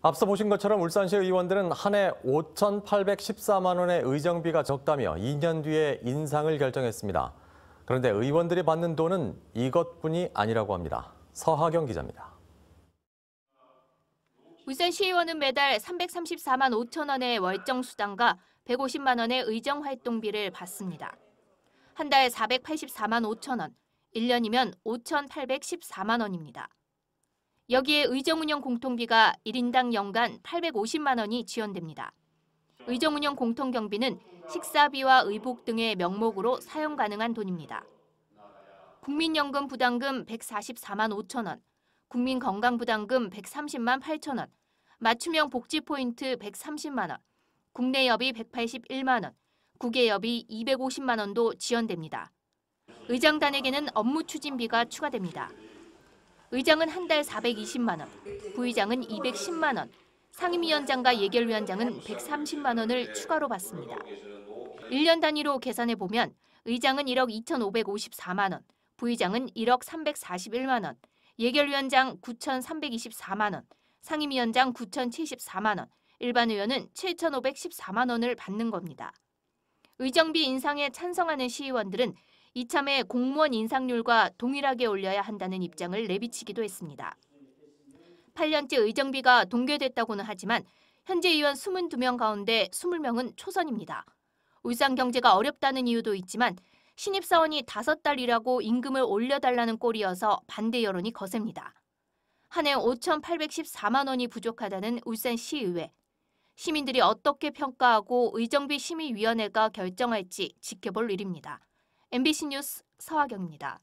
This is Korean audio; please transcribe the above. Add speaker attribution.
Speaker 1: 앞서 보신 것처럼 울산시 의원들은 한 해 5,814만 원의 의정비가 적다며 2년 뒤에 인상을 결정했습니다. 그런데 의원들이 받는 돈은 이것뿐이 아니라고 합니다. 서하경 기자입니다.
Speaker 2: 울산시의원은 매달 334만 5천 원의 월정 수당과 150만 원의 의정 활동비를 받습니다. 한 달 484만 5천 원, 1년이면 5,814만 원입니다. 여기에 의정운영 공통비가 1인당 연간 850만 원이 지원됩니다. 의정운영 공통경비는 식사비와 의복 등의 명목으로 사용 가능한 돈입니다. 국민연금 부담금 144만 5천 원, 국민건강부담금 130만 8천 원, 맞춤형 복지포인트 130만 원, 국내협의 181만 원, 국외협의 250만 원도 지원됩니다. 의장단에게는 업무 추진비가 추가됩니다. 의장은 한 달 420만 원, 부의장은 210만 원, 상임위원장과 예결위원장은 130만 원을 추가로 받습니다. 1년 단위로 계산해 보면 의장은 1억 2,554만 원, 부의장은 1억 341만 원, 예결위원장 9,324만 원, 상임위원장 9,074만 원, 일반 의원은 7,514만 원을 받는 겁니다. 의정비 인상에 찬성하는 시의원들은 이참에 공무원 인상률과 동일하게 올려야 한다는 입장을 내비치기도 했습니다. 8년째 의정비가 동결됐다고는 하지만 현재 의원 22명 가운데 20명은 초선입니다. 울산 경제가 어렵다는 이유도 있지만 신입사원이 5달 일하고 임금을 올려달라는 꼴이어서 반대 여론이 거셉니다. 한해 5,814만 원이 부족하다는 울산시의회. 시민들이 어떻게 평가하고 의정비 심의위원회가 결정할지 지켜볼 일입니다. MBC 뉴스 서화경입니다.